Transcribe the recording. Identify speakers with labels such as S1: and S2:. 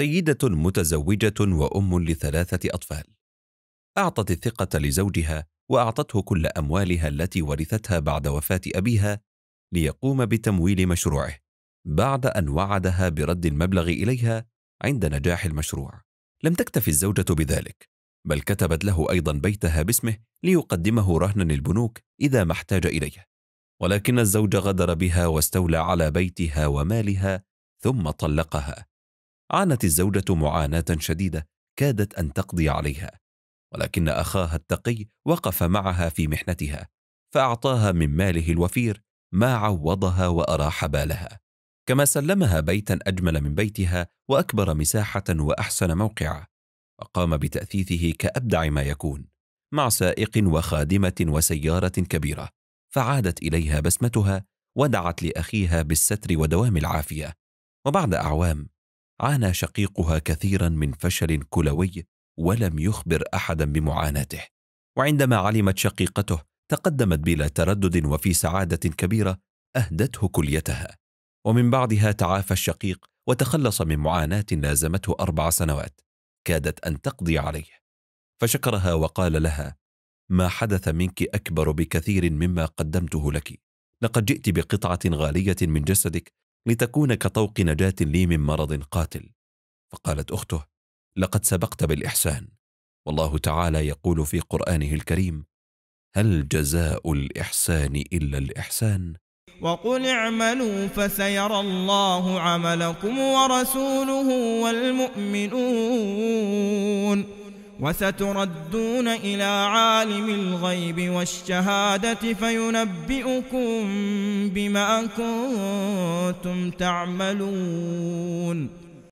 S1: سيدة متزوجة وأم لثلاثة أطفال. أعطت الثقة لزوجها وأعطته كل أموالها التي ورثتها بعد وفاة أبيها ليقوم بتمويل مشروعه، بعد أن وعدها برد المبلغ إليها عند نجاح المشروع. لم تكتف الزوجة بذلك، بل كتبت له أيضا بيتها باسمه ليقدمه رهنا للبنوك إذا ما احتاج إليه. ولكن الزوج غدر بها واستولى على بيتها ومالها ثم طلقها عانت الزوجة معاناة شديدة كادت أن تقضي عليها ولكن أخاها التقي وقف معها في محنتها فأعطاها من ماله الوفير ما عوضها وأراح بالها كما سلمها بيتا أجمل من بيتها وأكبر مساحة وأحسن موقعا وقام بتأثيثه كأبدع ما يكون مع سائق وخادمة وسيارة كبيرة فعادت إليها بسمتها ودعت لأخيها بالستر ودوام العافية وبعد أعوام عانى شقيقها كثيرا من فشل كلوي ولم يخبر احدا بمعاناته وعندما علمت شقيقته تقدمت بلا تردد وفي سعاده كبيره اهدته كليتها ومن بعدها تعافى الشقيق وتخلص من معاناه لازمته اربع سنوات كادت ان تقضي عليه فشكرها وقال لها ما حدث منك اكبر بكثير مما قدمته لك لقد جئت بقطعه غاليه من جسدك لتكون كطوق نجاة لي من مرض قاتل فقالت أخته لقد سبقت بالإحسان والله تعالى يقول في قرآنه الكريم هل جزاء الإحسان إلا الإحسان
S2: وقل اعملوا فسيرى الله عملكم ورسوله والمؤمنون وستردون إلى عالم الغيب والشهادة فينبئكم بما كنتم تعملون